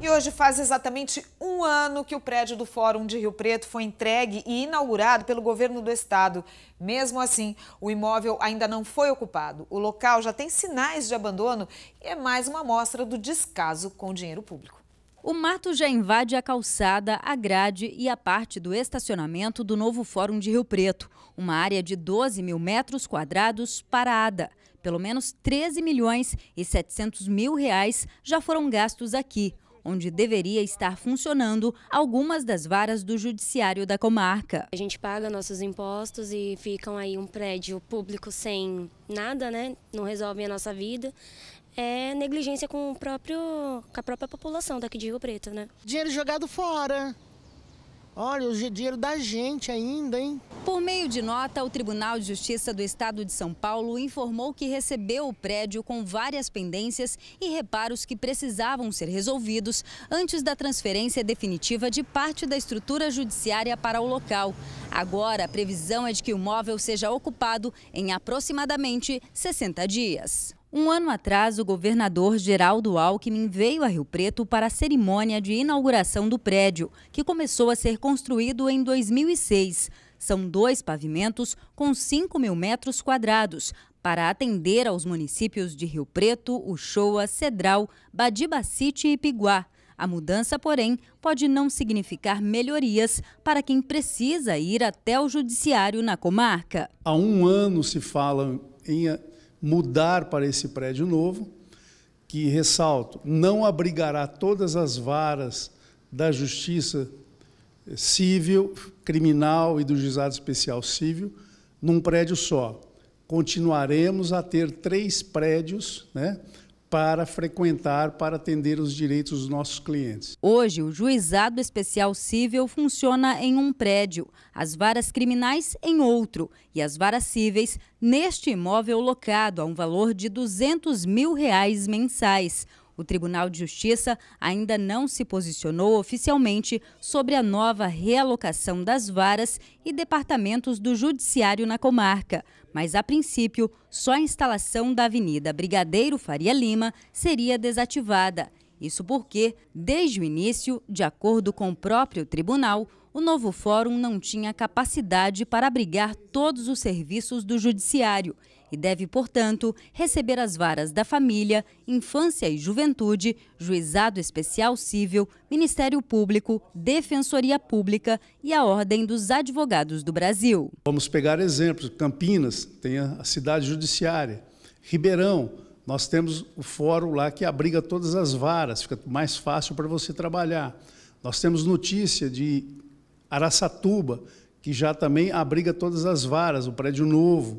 E hoje faz exatamente um ano que o prédio do Fórum de Rio Preto foi entregue e inaugurado pelo governo do estado. Mesmo assim, o imóvel ainda não foi ocupado. O local já tem sinais de abandono e é mais uma amostra do descaso com o dinheiro público. O mato já invade a calçada, a grade e a parte do estacionamento do novo Fórum de Rio Preto, uma área de 12 mil metros quadrados parada. Pelo menos 13 milhões e 700 mil reais já foram gastos aqui onde deveria estar funcionando algumas das varas do judiciário da comarca. A gente paga nossos impostos e ficam aí um prédio público sem nada, né? Não resolve a nossa vida é negligência com, o próprio, com a própria população daqui de Rio Preto, né? Dinheiro jogado fora, Olha, o é dinheiro da gente ainda, hein? Por meio de nota, o Tribunal de Justiça do Estado de São Paulo informou que recebeu o prédio com várias pendências e reparos que precisavam ser resolvidos antes da transferência definitiva de parte da estrutura judiciária para o local. Agora, a previsão é de que o móvel seja ocupado em aproximadamente 60 dias. Um ano atrás, o governador Geraldo Alckmin veio a Rio Preto para a cerimônia de inauguração do prédio, que começou a ser construído em 2006. São dois pavimentos com 5 mil metros quadrados, para atender aos municípios de Rio Preto, Uchoa, Cedral, Badibacite e Piguá. A mudança, porém, pode não significar melhorias para quem precisa ir até o judiciário na comarca. Há um ano se fala em mudar para esse prédio novo, que, ressalto, não abrigará todas as varas da Justiça eh, Civil, Criminal e do Juizado Especial Civil num prédio só. Continuaremos a ter três prédios, né? para frequentar, para atender os direitos dos nossos clientes. Hoje, o Juizado Especial Civil funciona em um prédio, as varas criminais em outro e as varas cíveis neste imóvel locado a um valor de 200 mil reais mensais. O Tribunal de Justiça ainda não se posicionou oficialmente sobre a nova realocação das varas e departamentos do Judiciário na comarca, mas a princípio só a instalação da Avenida Brigadeiro Faria Lima seria desativada isso porque, desde o início, de acordo com o próprio tribunal, o novo fórum não tinha capacidade para abrigar todos os serviços do Judiciário e deve, portanto, receber as varas da Família, Infância e Juventude, Juizado Especial Civil, Ministério Público, Defensoria Pública e a Ordem dos Advogados do Brasil. Vamos pegar exemplos: Campinas tem a cidade judiciária, Ribeirão nós temos o fórum lá que abriga todas as varas, fica mais fácil para você trabalhar. Nós temos notícia de Araçatuba, que já também abriga todas as varas, o prédio novo.